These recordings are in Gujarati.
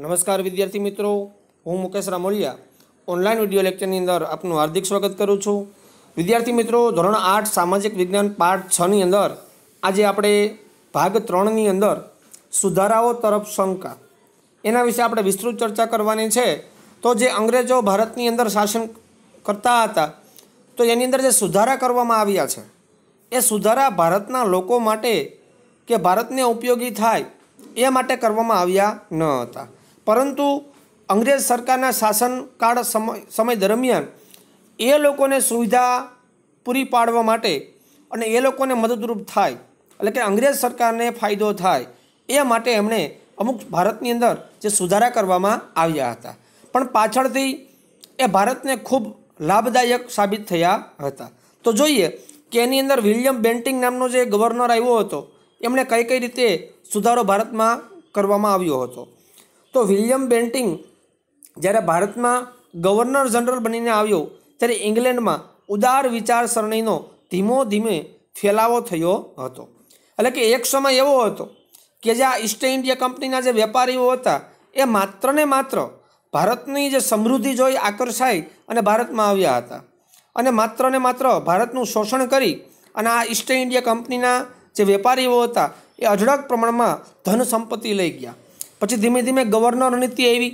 નમસ્કાર વિદ્યાર્થી મિત્રો હું મુકેશ રામોલિયા ઓનલાઈન વિડીયો લેક્ચરની અંદર આપનું હાર્દિક સ્વાગત કરું છું વિદ્યાર્થી મિત્રો ધોરણ આઠ સામાજિક વિજ્ઞાન પાઠ છની અંદર આજે આપણે ભાગ ત્રણની અંદર સુધારાઓ તરફ શંકા એના વિશે આપણે વિસ્તૃત ચર્ચા કરવાની છે તો જે અંગ્રેજો ભારતની અંદર શાસન કરતા હતા તો એની અંદર જે સુધારા કરવામાં આવ્યા છે એ સુધારા ભારતના લોકો માટે કે ભારતને ઉપયોગી થાય એ માટે કરવામાં આવ્યા ન હતા પરંતુ અંગ્રેજ સરકારના શાસનકાળ સમય સમય દરમિયાન એ લોકોને સુવિધા પૂરી પાડવા માટે અને એ લોકોને મદદરૂપ થાય એટલે કે અંગ્રેજ સરકારને ફાયદો થાય એ માટે એમણે અમુક ભારતની અંદર જે સુધારા કરવામાં આવ્યા હતા પણ પાછળથી એ ભારતને ખૂબ લાભદાયક સાબિત થયા હતા તો જોઈએ કે એની અંદર વિલિયમ બેન્ટિંગ નામનો જે ગવર્નર આવ્યો હતો એમણે કઈ કઈ રીતે સુધારો ભારતમાં કરવામાં આવ્યો હતો તો વિલિયમ બેન્ટિંગ જ્યારે ભારતમાં ગવર્નર જનરલ બનીને આવ્યો ત્યારે ઇંગ્લેન્ડમાં ઉદાર વિચારસરણીનો ધીમો ધીમે ફેલાવો થયો હતો એટલે કે એક સમય એવો હતો કે જે આ ઈસ્ટ ઇન્ડિયા કંપનીના જે વેપારીઓ હતા એ માત્ર ને માત્ર ભારતની જે સમૃદ્ધિ જોઈ આકર્ષાય અને ભારતમાં આવ્યા હતા અને માત્ર ને માત્ર ભારતનું શોષણ કરી અને આ ઈસ્ટ ઇન્ડિયા કંપનીના જે વેપારીઓ હતા એ અઢળક પ્રમાણમાં ધન સંપત્તિ લઈ ગયા પછી ધીમે ધીમે ગવર્નર નીતિ આવી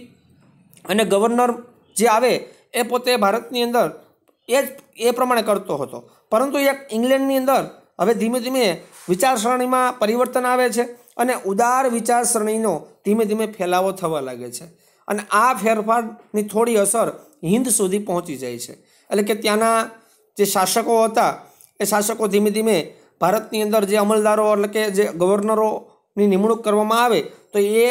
અને ગવર્નર જે આવે એ પોતે ભારતની અંદર એ જ એ પ્રમાણે કરતો હતો પરંતુ એક ઇંગ્લેન્ડની અંદર હવે ધીમે ધીમે વિચારસરણીમાં પરિવર્તન આવે છે અને ઉદાર વિચારસરણીનો ધીમે ધીમે ફેલાવો થવા લાગે છે અને આ ફેરફારની થોડી અસર હિન્દ સુધી પહોંચી જાય છે એટલે કે ત્યાંના જે શાસકો હતા એ શાસકો ધીમે ધીમે ભારતની અંદર જે અમલદારો એટલે કે જે ગવર્નરોની નિમણૂક કરવામાં આવે તો એ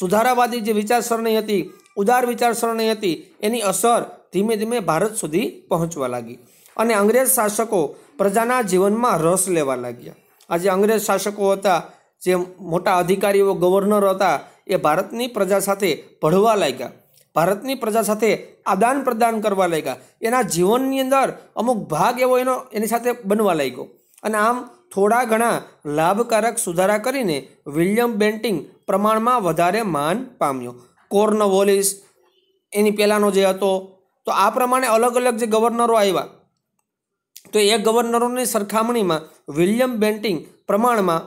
સુધારાવાદી જે વિચારસરણી હતી ઉદાર વિચારસરણી હતી એની અસર ધીમે ધીમે ભારત સુધી પહોંચવા લાગી અને અંગ્રેજ શાસકો પ્રજાના જીવનમાં રસ લેવા લાગ્યા આજે અંગ્રેજ શાસકો હતા જે મોટા અધિકારીઓ ગવર્નર હતા એ ભારતની પ્રજા સાથે ભળવા લાગ્યા ભારતની પ્રજા સાથે આદાન પ્રદાન કરવા લાગ્યા એના જીવનની અંદર અમુક ભાગ એવો એનો એની સાથે બનવા લાગ્યો અને આમ થોડા ઘણા લાભકારક સુધારા કરીને વિલિયમ બેન્ટિંગ પ્રમાણમાં વધારે માન પામ્યો કોર્નવોલિસ એની પહેલાંનો જે હતો તો આ પ્રમાણે અલગ અલગ જે ગવર્નરો આવ્યા તો એ ગવર્નરોની સરખામણીમાં વિલિયમ બેન્ટિંગ પ્રમાણમાં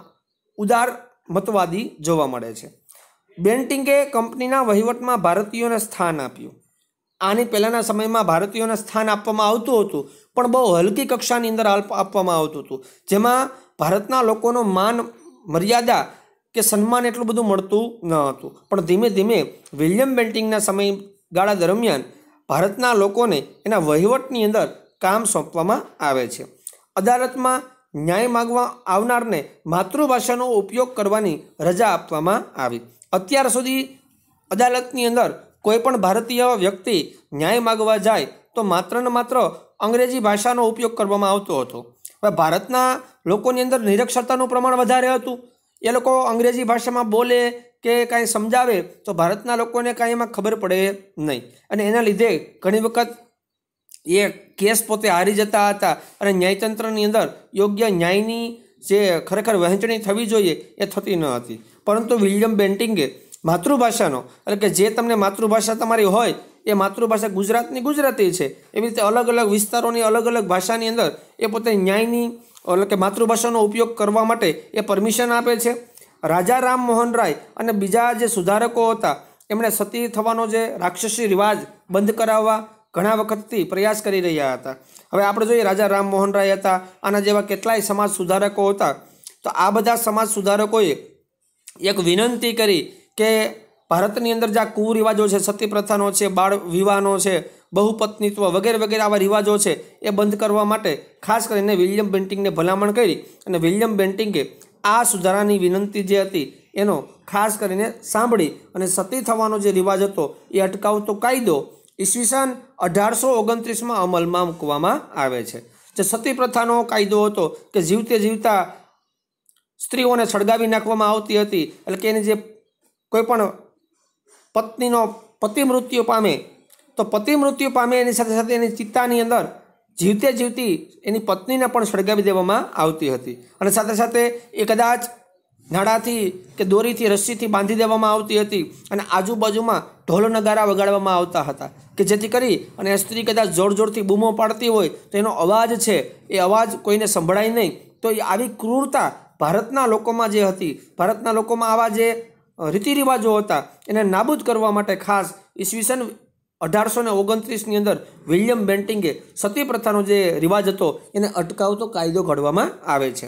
ઉદાર મતવાદી જોવા મળે છે બેન્ટિંગે કંપનીના વહીવટમાં ભારતીયોને સ્થાન આપ્યું આની પહેલાંના સમયમાં ભારતીયોને સ્થાન આપવામાં આવતું હતું પણ બહુ હલકી કક્ષાની અંદર આપવામાં આવતું હતું જેમાં ભારતના લોકોનો માન મર્યાદા કે સન્માન એટલું બધું મળતું ન હતું પણ ધીમે ધીમે વિલિયમ બેન્ટિંગના સમયગાળા દરમિયાન ભારતના લોકોને એના વહીવટની અંદર કામ સોંપવામાં આવે છે અદાલતમાં ન્યાય માગવા આવનારને માતૃભાષાનો ઉપયોગ કરવાની રજા આપવામાં આવી અત્યાર સુધી અદાલતની અંદર કોઈપણ ભારતીય વ્યક્તિ ન્યાય માગવા જાય તો માત્ર ને માત્ર અંગ્રેજી ભાષાનો ઉપયોગ કરવામાં આવતો હતો હવે ભારતના લોકોની અંદર નિરક્ષરતાનું પ્રમાણ વધારે હતું એ લોકો અંગ્રેજી ભાષામાં બોલે કે કાંઈ સમજાવે તો ભારતના લોકોને કાંઈ એમાં ખબર પડે નહીં અને એના લીધે ઘણી વખત એ કેસ પોતે હારી જતા હતા અને ન્યાયતંત્રની અંદર યોગ્ય ન્યાયની જે ખરેખર વહેંચણી થવી જોઈએ એ થતી ન હતી પરંતુ વિલિયમ બેન્ટિંગે માતૃભાષાનો એટલે કે જે તમને માતૃભાષા તમારી હોય એ માતૃભાષા ગુજરાતની ગુજરાતી છે એવી રીતે અલગ અલગ વિસ્તારોની અલગ અલગ ભાષાની અંદર એ પોતે ન્યાયની એટલે કે માતૃભાષાનો ઉપયોગ કરવા માટે એ પરમિશન આપે છે રાજા રામ મોહન રાય અને બીજા જે સુધારકો હતા એમણે સતી થવાનો જે રાક્ષસી રિવાજ બંધ કરાવવા ઘણા વખતથી પ્રયાસ કરી રહ્યા હતા હવે આપણે જોઈએ રાજા રામ મોહન રાય હતા આના જેવા કેટલાય સમાજ સુધારકો હતા તો આ બધા સમાજ સુધારકોએ એક વિનંતી કરી કે ભારતની અંદર જે આ કુરિવાજો છે સતી પ્રથાનો છે બાળ વિવાહનો છે બહુપત્નીત્વ વગેરે વગેરે આવા રિવાજો છે એ બંધ કરવા માટે ખાસ કરીને વિલિયમ બેન્ટિંગને ભલામણ કરી અને વિલિયમ બેન્ટિંગે આ સુધારાની વિનંતી જે હતી એનો ખાસ કરીને સાંભળી અને સતી થવાનો જે રિવાજ હતો એ અટકાવતો કાયદો ઈસવીસન અઢારસો ઓગણત્રીસમાં અમલમાં મૂકવામાં આવે છે જે સતી પ્રથાનો કાયદો હતો કે જીવતે જીવતા સ્ત્રીઓને સળગાવી નાખવામાં આવતી હતી એટલે કે એની જે કોઈ પણ પત્નીનો પતિ મૃત્યુ પામે તો પતિ મૃત્યુ પામે એની સાથે સાથે એની ચિત્તાની અંદર જીવતે જીવતી એની પત્નીને પણ સળગાવી દેવામાં આવતી હતી અને સાથે સાથે એ કદાચ નાડાથી કે દોરીથી રસ્સીથી બાંધી દેવામાં આવતી હતી અને આજુબાજુમાં ઢોલ નગારા વગાડવામાં આવતા હતા કે જેથી કરી અને સ્ત્રી કદાચ જોર જોરથી બૂમો પાડતી હોય તો એનો અવાજ છે એ અવાજ કોઈને સંભળાય નહીં તો એ આવી ક્રૂરતા ભારતના લોકોમાં જે હતી ભારતના લોકોમાં આવા જે રીતિ રિવાજો હતા એને નાબૂદ કરવા માટે ખાસ ઈસવીસન અઢારસો ને ઓગણત્રીસની અંદર વિલિયમ બેન્ટિંગે સતી પ્રથાનો જે રિવાજ હતો એને અટકાવતો કાયદો ઘડવામાં આવે છે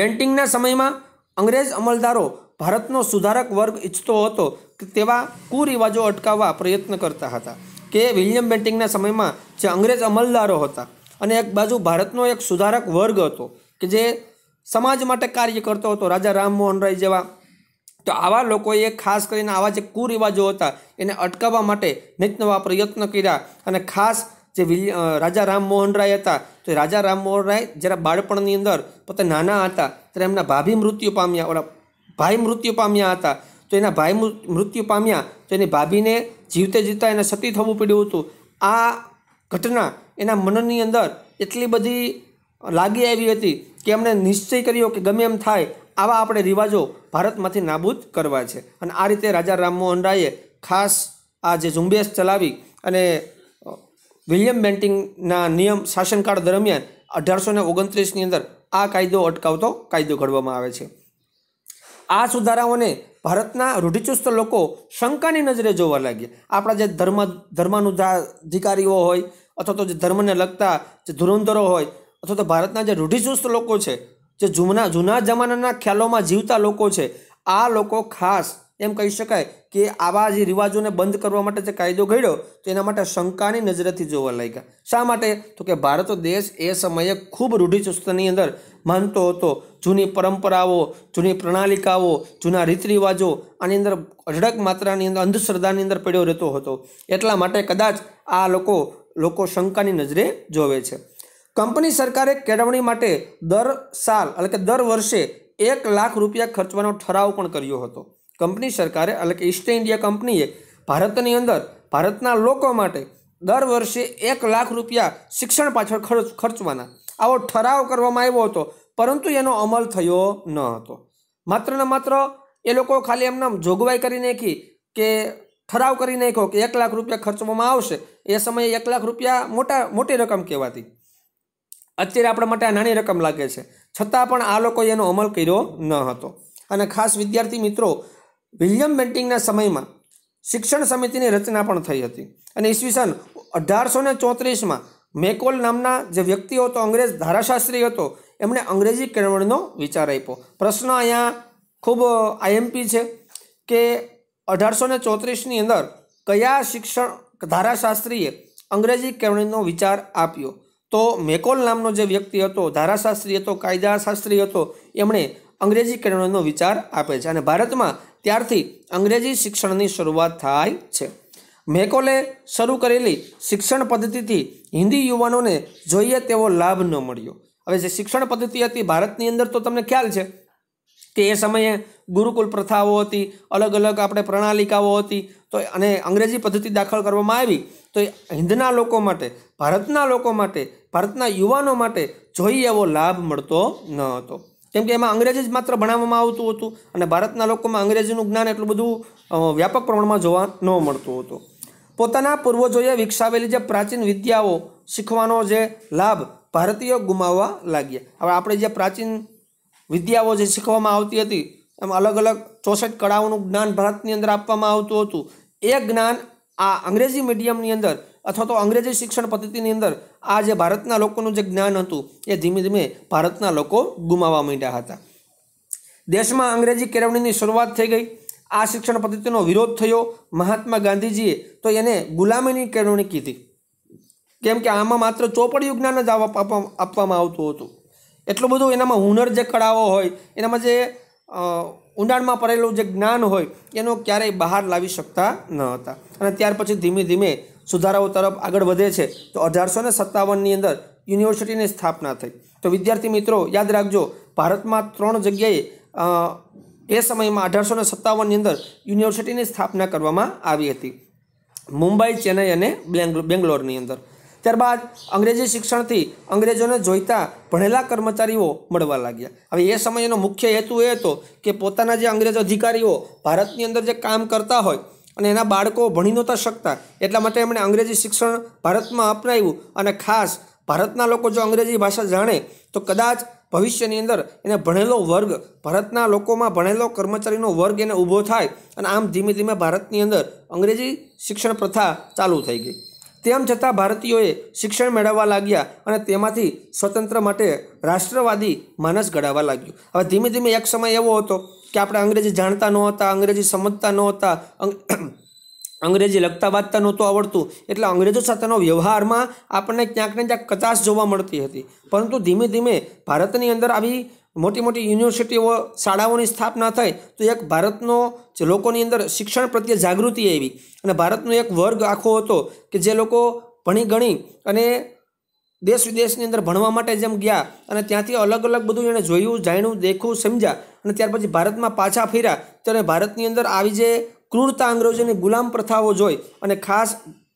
બેન્ટિંગના સમયમાં અંગ્રેજ અમલદારો ભારતનો સુધારક વર્ગ ઈચ્છતો હતો કે તેવા કુરિવાજો અટકાવવા પ્રયત્ન કરતા હતા કે વિલિયમ બેન્ટિંગના સમયમાં જે અંગ્રેજ અમલદારો હતા અને એક બાજુ ભારતનો એક સુધારક વર્ગ હતો કે જે સમાજ માટે કાર્ય કરતો હતો રાજા રામમોહન રાય જેવા તો આવા લોકોએ ખાસ કરીને આવા જે કુરિવાજો હતા એને અટકાવવા માટે નિત નવા પ્રયત્ન કર્યા અને ખાસ જે રાજા રામમોહન રાય હતા તો રાજા રામમોહન રાય જ્યારે બાળપણની અંદર પોતે નાના હતા ત્યારે એમના ભાભી મૃત્યુ પામ્યા ઓલા ભાઈ મૃત્યુ પામ્યા હતા તો એના ભાઈ મૃત્યુ પામ્યા તો એની ભાભીને જીવતે જીવતા એને સતી થવું પડ્યું હતું આ ઘટના એના મનની અંદર એટલી બધી લાગી આવી હતી કે એમણે નિશ્ચય કર્યો કે ગમે એમ થાય આવા આપણે રિવાજો ભારતમાંથી નાબૂદ કરવા છે અને આ રીતે રાજા રામમોહન રાયે ખાસ આ જે ઝુંબેશ ચલાવી અને વિલિયમ બેન્ટિંગના નિયમ શાસનકાળ દરમિયાન અઢારસો ને ઓગણત્રીસની અંદર આ કાયદો અટકાવતો કાયદો ઘડવામાં આવે છે આ સુધારાઓને ભારતના રૂઢિચુસ્ત લોકો શંકાની નજરે જોવા લાગ્યા આપણા જે ધર્મ ધર્માનુધાધિકારીઓ હોય અથવા તો જે ધર્મને લગતા જે ધુરંધરો હોય અથવા તો ભારતના જે રૂઢિચુસ્ત લોકો છે જે જૂના જૂના જમાનાના ખ્યાલોમાં જીવતા લોકો છે આ લોકો ખાસ એમ કહી શકાય કે આવા જે રિવાજોને બંધ કરવા માટે જે કાયદો ઘડ્યો તો એના માટે શંકાની નજરેથી જોવા લાગ્યા શા માટે તો કે ભારત દેશ એ સમયે ખૂબ રૂઢિચુસ્તની અંદર માનતો હતો જૂની પરંપરાઓ જૂની પ્રણાલિકાઓ જૂના રીત રિવાજો આની અંદર અઢળક માત્રાની અંદર અંધશ્રદ્ધાની અંદર પડ્યો રહેતો હતો એટલા માટે કદાચ આ લોકો લોકો શંકાની નજરે જોવે છે કંપની સરકારે કેળવણી માટે દર સાલ એટલે કે દર વર્ષે એક લાખ રૂપિયા ખર્ચવાનો ઠરાવ પણ કર્યો હતો કંપની સરકારે એટલે કે ઈસ્ટ ઇન્ડિયા કંપનીએ ભારતની અંદર ભારતના લોકો માટે દર વર્ષે એક લાખ રૂપિયા શિક્ષણ પાછળ ખર્ચ ખર્ચવાના આવો ઠરાવ કરવામાં આવ્યો હતો પરંતુ એનો અમલ થયો ન હતો માત્ર ને માત્ર એ લોકો ખાલી એમને જોગવાઈ કરી નાખી કે ઠરાવ કરી નાખ્યો કે એક લાખ રૂપિયા ખર્ચવામાં આવશે એ સમયે એક લાખ રૂપિયા મોટા મોટી રકમ કહેવાતી અત્યારે આપણા માટે આ નાની રકમ લાગે છે છતાં પણ આ લોકોએ એનો અમલ કર્યો ન હતો અને ખાસ વિદ્યાર્થી મિત્રો વિલિયમ બેન્ટિંગના સમયમાં શિક્ષણ સમિતિની રચના પણ થઈ હતી અને ઈસવીસન અઢારસો ને ચોત્રીસમાં મેકોલ નામના જે વ્યક્તિ હતો અંગ્રેજ ધારાશાસ્ત્રી હતો એમણે અંગ્રેજી કેળવણીનો વિચાર આપ્યો પ્રશ્ન અહીંયા ખૂબ આઈએમપી છે કે અઢારસો ને ચોત્રીસની અંદર કયા શિક્ષણ ધારાશાસ્ત્રીએ અંગ્રેજી કેળવણીનો વિચાર આપ્યો તો મેકોલ નામનો જે વ્યક્તિ હતો ધારાશાસ્ત્રી હતો કાયદાશાસ્ત્રી હતો એમણે અંગ્રેજીકરણનો વિચાર આપે છે અને ભારતમાં ત્યારથી અંગ્રેજી શિક્ષણની શરૂઆત થાય છે મેકોલે શરૂ કરેલી શિક્ષણ પદ્ધતિથી હિન્દી યુવાનોને જોઈએ તેવો લાભ ન મળ્યો હવે જે શિક્ષણ પદ્ધતિ હતી ભારતની અંદર તો તમને ખ્યાલ છે કે એ સમયે ગુરુકુલ પ્રથાઓ હતી અલગ અલગ આપણે પ્રણાલિકાઓ હતી તો અને અંગ્રેજી પદ્ધતિ દાખલ કરવામાં આવી તો હિન્દના લોકો માટે ભારતના લોકો માટે ભારતના યુવાનો માટે જોઈએ એવો લાભ મળતો ન હતો કેમ કે એમાં અંગ્રેજી જ માત્ર ભણાવવામાં આવતું હતું અને ભારતના લોકોમાં અંગ્રેજીનું જ્ઞાન એટલું બધું વ્યાપક પ્રમાણમાં જોવા ન મળતું હતું પોતાના પૂર્વજોએ વિકસાવેલી જે પ્રાચીન વિદ્યાઓ શીખવાનો જે લાભ ભારતીયો ગુમાવવા લાગ્યા હવે આપણે જે પ્રાચીન વિદ્યાઓ જે શીખવામાં આવતી હતી એમ અલગ અલગ ચોસઠ કળાઓનું જ્ઞાન ભારતની અંદર આપવામાં આવતું હતું એ જ્ઞાન આ અંગ્રેજી મીડિયમની અંદર અથવા તો અંગ્રેજી શિક્ષણ પદ્ધતિની અંદર આ જે ભારતના લોકોનું જે જ્ઞાન હતું એ ધીમે ધીમે ભારતના લોકો ગુમાવવા માંડ્યા હતા દેશમાં અંગ્રેજી કેળવણીની શરૂઆત થઈ ગઈ આ શિક્ષણ પદ્ધતિનો વિરોધ થયો મહાત્મા ગાંધીજીએ તો એને ગુલામીની કેળવણી કીધી કેમ કે આમાં માત્ર ચોપડિયું જ્ઞાન જ આપવામાં આવતું હતું એટલું બધું એનામાં હુનર જે કળાઓ હોય એનામાં જે ઊંડાણમાં પડેલું જે જ્ઞાન હોય એનો ક્યારેય બહાર લાવી શકતા ન હતા અને ત્યાર પછી ધીમે ધીમે સુધારાઓ તરફ આગળ વધે છે તો અઢારસો ને સત્તાવનની અંદર યુનિવર્સિટીની સ્થાપના થઈ તો વિદ્યાર્થી મિત્રો યાદ રાખજો ભારતમાં ત્રણ જગ્યાએ એ સમયમાં અઢારસો ને સત્તાવનની અંદર યુનિવર્સિટીની સ્થાપના કરવામાં આવી હતી મુંબઈ ચેન્નઈ અને બેંગ્લોરની અંદર ત્યારબાદ અંગ્રેજી શિક્ષણથી અંગ્રેજોને જોઈતા ભણેલા કર્મચારીઓ મળવા લાગ્યા હવે એ સમયનો મુખ્ય હેતુ એ હતો કે પોતાના જે અંગ્રેજ અધિકારીઓ ભારતની અંદર જે કામ કરતા હોય અને એના બાળકો ભણી નહોતા શકતા એટલા માટે એમણે અંગ્રેજી શિક્ષણ ભારતમાં અપનાવ્યું અને ખાસ ભારતના લોકો જો અંગ્રેજી ભાષા જાણે તો કદાચ ભવિષ્યની અંદર એને ભણેલો વર્ગ ભારતના લોકોમાં ભણેલો કર્મચારીનો વર્ગ એને ઊભો થાય અને આમ ધીમે ધીમે ભારતની અંદર અંગ્રેજી શિક્ષણ પ્રથા ચાલુ થઈ ગઈ તેમ છતાં ભારતીયોએ શિક્ષણ મેળવવા લાગ્યા અને તેમાંથી સ્વતંત્ર માટે રાષ્ટ્રવાદી માનસ ઘડાવા લાગ્યું હવે ધીમે ધીમે એક સમય એવો હતો કે આપણે અંગ્રેજી જાણતા નહોતા અંગ્રેજી સમજતા નહોતા અંગ્રેજી લખતા વાંચતા નહોતું આવડતું એટલે અંગ્રેજો સાથેનો વ્યવહારમાં આપણને ક્યાંક ને ક્યાંક કચાશ જોવા મળતી હતી પરંતુ ધીમે ધીમે ભારતની અંદર આવી મોટી મોટી યુનિવર્સિટીઓ શાળાઓની સ્થાપના થઈ તો એક ભારતનો જે લોકોની અંદર શિક્ષણ પ્રત્યે જાગૃતિ આવી અને ભારતનો એક વર્ગ આખો હતો કે જે લોકો ભણી ગણી અને દેશ વિદેશની અંદર ભણવા માટે જેમ ગયા અને ત્યાંથી અલગ અલગ બધું એણે જોયું જાણ્યું દેખ્યું સમજ્યા અને ત્યાર પછી ભારતમાં પાછા ફેર્યા ત્યારે ભારતની અંદર આવી જે ક્રૂરતા અંગ્રેજોની ગુલામ પ્રથાઓ જોઈ અને ખાસ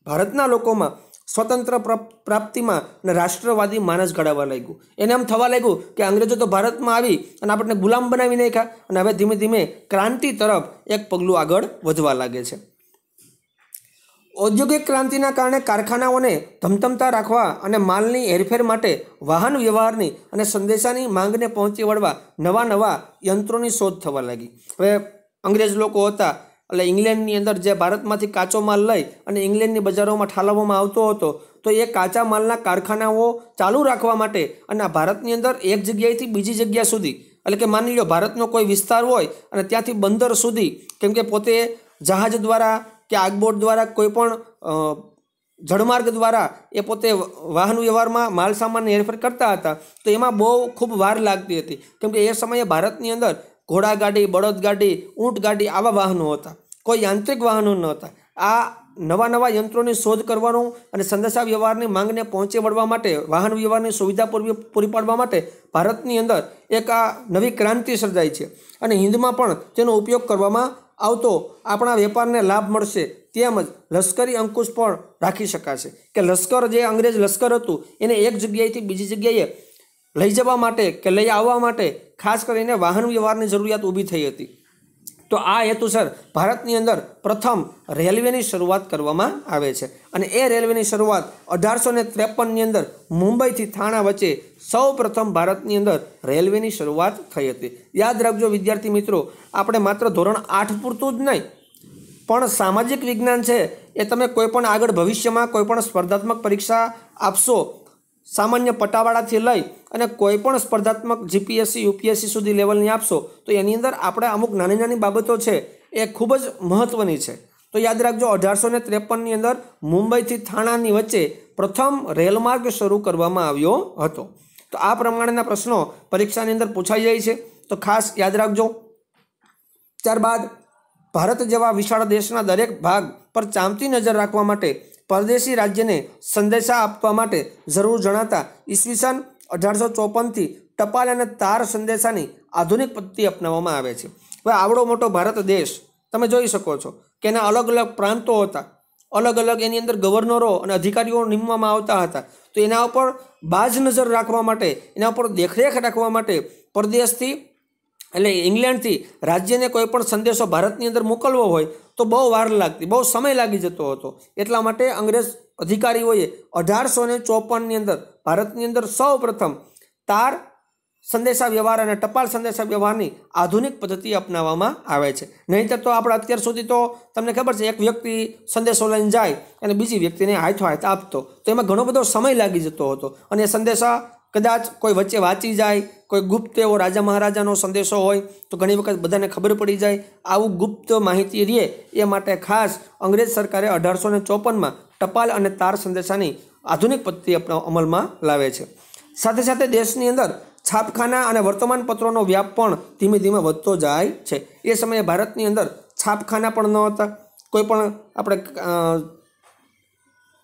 ભારતના લોકોમાં સ્વતંત્ર પ્રાપ્તિમાં અને રાષ્ટ્રવાદી માનસ ઘડાવવા લાગ્યું એને એમ થવા લાગ્યું કે અંગ્રેજો તો ભારતમાં આવી અને આપણને ગુલામ બનાવી નાખ્યા અને હવે ધીમે ધીમે ક્રાંતિ તરફ એક પગલું આગળ વધવા લાગે છે ઔદ્યોગિક ક્રાંતિના કારણે કારખાનાઓને ધમધમતા રાખવા અને માલની હેરફેર માટે વાહન વ્યવહારની અને સંદેશાની માંગને પહોંચી વળવા નવા નવા યંત્રોની શોધ થવા લાગી હવે અંગ્રેજ લોકો હતા એટલે ઇંગ્લેન્ડની અંદર જે ભારતમાંથી કાચો માલ લઈ અને ઇંગ્લેન્ડની બજારોમાં ઠાલવવામાં આવતો હતો તો એ કાચા માલના કારખાનાઓ ચાલુ રાખવા માટે અને ભારતની અંદર એક જગ્યાએથી બીજી જગ્યા સુધી એટલે કે માની લો ભારતનો કોઈ વિસ્તાર હોય અને ત્યાંથી બંદર સુધી કેમ કે પોતે જહાજ દ્વારા કે આગબોટ દ્વારા કોઈપણ જળમાર્ગ દ્વારા એ પોતે વાહન વ્યવહારમાં માલ સામાનની હેરફેર કરતા હતા તો એમાં બહુ ખૂબ વાર લાગતી હતી કેમકે એ સમયે ભારતની અંદર ઘોડાગાડી બળદગાડી ઊંટગાડી આવા વાહનો હતા કોઈ યાંત્રિક વાહનો નહોતા આ નવા નવા યંત્રોની શોધ કરવાનો અને સંદેશા વ્યવહારની માંગને પહોંચી વળવા માટે વાહન વ્યવહારની સુવિધા પૂરી પૂરી પાડવા માટે ભારતની અંદર એક આ નવી ક્રાંતિ સર્જાઈ છે અને હિન્દમાં પણ તેનો ઉપયોગ કરવામાં આવતો આપણા વેપારને લાભ મળશે તેમજ લશ્કરી અંકુશ પણ રાખી શકાશે કે લશ્કર જે અંગ્રેજ લશ્કર હતું એને એક જગ્યાએથી બીજી જગ્યાએ લઈ જવા માટે કે લઈ આવવા માટે ખાસ કરીને વાહન વ્યવહારની જરૂરિયાત ઊભી થઈ હતી તો આ હેતુસર ભારતની અંદર પ્રથમ રેલવેની શરૂઆત કરવામાં આવે છે અને એ રેલવેની શરૂઆત અઢારસો ને ત્રેપનની અંદર મુંબઈથી થાણા વચ્ચે સૌ પ્રથમ ભારતની અંદર રેલવેની શરૂઆત થઈ હતી યાદ રાખજો વિદ્યાર્થી મિત્રો આપણે માત્ર ધોરણ આઠ પૂરતું જ નહીં પણ સામાજિક વિજ્ઞાન છે એ તમે કોઈપણ આગળ ભવિષ્યમાં કોઈપણ સ્પર્ધાત્મક પરીક્ષા આપશો સામાન્ય પટાવાળાથી લઈ અને કોઈપણ સ્પર્ધાત્મક જીપીએસસી યુપીએસસી સુધી લેવલની આપશો તો એની અંદર આપણે અમુક નાની નાની બાબતો છે એ ખૂબ જ મહત્ત્વની છે તો યાદ રાખજો અઢારસો ને ત્રેપનની અંદર મુંબઈથી થાણાની વચ્ચે પ્રથમ રેલમાર્ગ શરૂ કરવામાં આવ્યો હતો તો આ પ્રમાણેના પ્રશ્નો પરીક્ષાની અંદર પૂછાઈ જાય છે તો ખાસ યાદ રાખજો ત્યારબાદ ભારત જેવા વિશાળ દેશના દરેક ભાગ પર ચાંપતી નજર રાખવા માટે પરદેશી રાજ્યને સંદેશા આપવા માટે જરૂર જણાતા ઈસવીસન અઢારસો ચોપનથી ટપાલ અને તાર સંદેશાની આધુનિક પદ્ધતિ અપનાવવામાં આવે છે હવે આવડો મોટો ભારત દેશ તમે જોઈ શકો છો કે એના અલગ અલગ પ્રાંતો હતા અલગ અલગ એની અંદર ગવર્નરો અને અધિકારીઓ નિમવામાં આવતા હતા તો એના ઉપર બાજ નજર રાખવા માટે એના ઉપર દેખરેખ રાખવા માટે પરદેશથી એટલે ઇંગ્લેન્ડથી રાજ્યને કોઈ પણ સંદેશો ભારતની અંદર મોકલવો હોય તો બહુ વાર લાગતી બહુ સમય લાગી જતો હતો એટલા માટે અંગ્રેજ અધિકારીઓએ અઢારસો ને ચોપનની અંદર ભારતની અંદર સૌ પ્રથમ તાર સંદેશા વ્યવહાર અને ટપાલ સંદેશા વ્યવહારની આધુનિક પદ્ધતિ અપનાવવામાં આવે છે નહીંતર તો આપણે અત્યાર સુધી તો તમને ખબર છે એક વ્યક્તિ સંદેશો લઈને જાય અને બીજી વ્યક્તિને હાથો હાથ આપતો તો એમાં ઘણો બધો સમય લાગી જતો હતો અને સંદેશા કદાચ કોઈ વચ્ચે વાંચી જાય કોઈ ગુપ્ત એવો રાજા મહારાજાનો સંદેશો હોય તો ઘણી વખત બધાને ખબર પડી જાય આવું ગુપ્ત માહિતી રહે એ માટે ખાસ અંગ્રેજ સરકારે અઢારસો ને ચોપનમાં ટપાલ અને તાર સંદેશાની આધુનિક પદ્ધતિ અમલમાં લાવે છે સાથે સાથે દેશની અંદર છાપખાના અને વર્તમાન પત્રોનો વ્યાપ પણ ધીમે ધીમે વધતો જાય છે એ સમયે ભારતની અંદર છાપખાના પણ ન હતા કોઈ પણ આપણે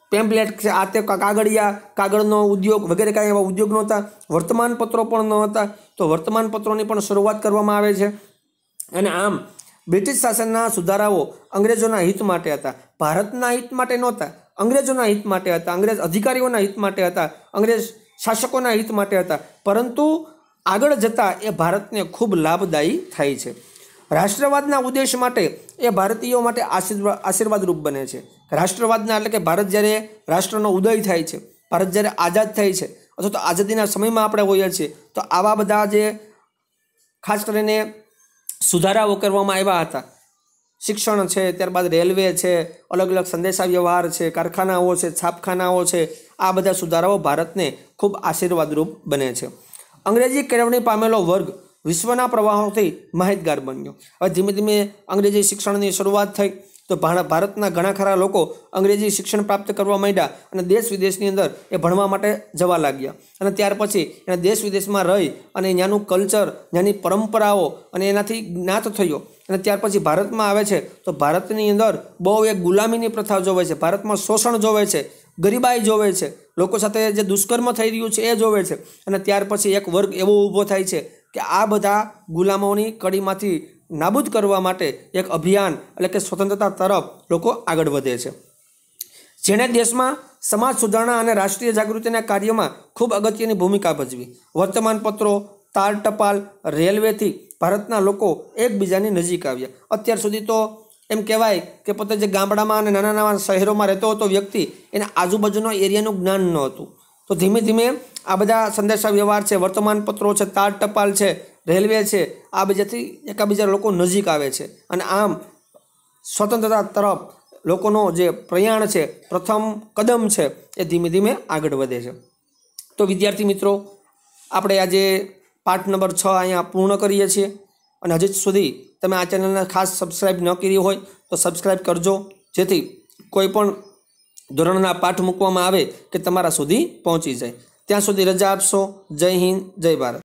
પેમ્પલેટ છે આ તે કાગળિયા કાગળનો ઉદ્યોગ વગેરે કાંઈ એવા ઉદ્યોગ નહોતા વર્તમાનપત્રો પણ ન હતા તો વર્તમાનપત્રોની પણ શરૂઆત કરવામાં આવે છે અને આમ બ્રિટિશ શાસનના સુધારાઓ અંગ્રેજોના હિત માટે હતા ભારતના હિત માટે નહોતા અંગ્રેજોના હિત માટે હતા અંગ્રેજ અધિકારીઓના હિત માટે હતા અંગ્રેજ શાસકોના હિત માટે હતા પરંતુ આગળ જતાં એ ભારતને ખૂબ લાભદાયી થાય છે રાષ્ટ્રવાદના ઉદ્દેશ માટે એ ભારતીયો માટે આશીર્વાદ આશીર્વાદરૂપ બને છે રાષ્ટ્રવાદના એટલે કે ભારત જ્યારે રાષ્ટ્રનો ઉદય થાય છે ભારત જ્યારે આઝાદ થાય છે અથવા તો આઝાદીના સમયમાં આપણે હોઈએ છીએ તો આવા બધા જે ખાસ કરીને સુધારાઓ કરવામાં આવ્યા હતા શિક્ષણ છે ત્યારબાદ રેલવે છે અલગ અલગ સંદેશાવ્યવહાર છે કારખાનાઓ છે છાપખાનાઓ છે આ બધા સુધારાઓ ભારતને ખૂબ આશીર્વાદરૂપ બને છે અંગ્રેજી કેળવણી પામેલો વર્ગ વિશ્વના પ્રવાહોથી માહિતગાર બન્યો હવે ધીમે ધીમે અંગ્રેજી શિક્ષણની શરૂઆત થઈ તો ભારતના ઘણા ખરા લોકો અંગ્રેજી શિક્ષણ પ્રાપ્ત કરવા માંડ્યા અને દેશ વિદેશની અંદર એ ભણવા માટે જવા લાગ્યા અને ત્યાર પછી એને દેશ વિદેશમાં રહી અને ત્યાંનું કલ્ચર ત્યાંની પરંપરાઓ અને એનાથી જ્ઞાત થયો અને ત્યાર પછી ભારતમાં આવે છે તો ભારતની અંદર બહુ એક ગુલામીની પ્રથા જોવે છે ભારતમાં શોષણ જોવે છે ગરીબાઈ જોવે છે લોકો સાથે જે દુષ્કર્મ થઈ રહ્યું છે એ જોવે છે અને ત્યાર પછી એક વર્ગ એવો ઊભો થાય છે કે આ બધા ગુલામોની કડીમાંથી નાબૂદ કરવા માટે એક અભિયાન એટલે કે સ્વતંત્રતા તરફ લોકો આગળ વધે છે જેણે દેશમાં સમાજ સુધારણા અને રાષ્ટ્રીય જાગૃતિના કાર્યમાં ખૂબ અગત્યની ભૂમિકા ભજવી વર્તમાનપત્રો તાર ટપાલ રેલવેથી ભારતના લોકો એકબીજાની નજીક આવ્યા અત્યાર સુધી તો એમ કહેવાય કે પોતે જે ગામડામાં અને નાના નાના શહેરોમાં રહેતો હતો વ્યક્તિ એને આજુબાજુના એરિયાનું જ્ઞાન ન હતું તો ધીમે ધીમે આ બધા સંદેશા વ્યવહાર છે વર્તમાનપત્રો છે તાર ટપાલ છે રેલવે છે આ બીજાથી એકાબીજા લોકો નજીક આવે છે અને આમ સ્વતંત્રતા તરફ લોકોનો જે પ્રયાણ છે પ્રથમ કદમ છે એ ધીમે ધીમે આગળ વધે છે તો વિદ્યાર્થી મિત્રો આપણે આજે પાઠ નંબર છ અહીંયા પૂર્ણ કરીએ છીએ અને હજી સુધી તમે આ ચેનલને ખાસ સબસ્ક્રાઈબ ન કરી હોય તો સબસ્ક્રાઈબ કરજો જેથી કોઈ પણ ધોરણના પાઠ મૂકવામાં આવે કે તમારા સુધી પહોંચી જાય ત્યાં સુધી રજા આપશો જય હિન્દ જય ભારત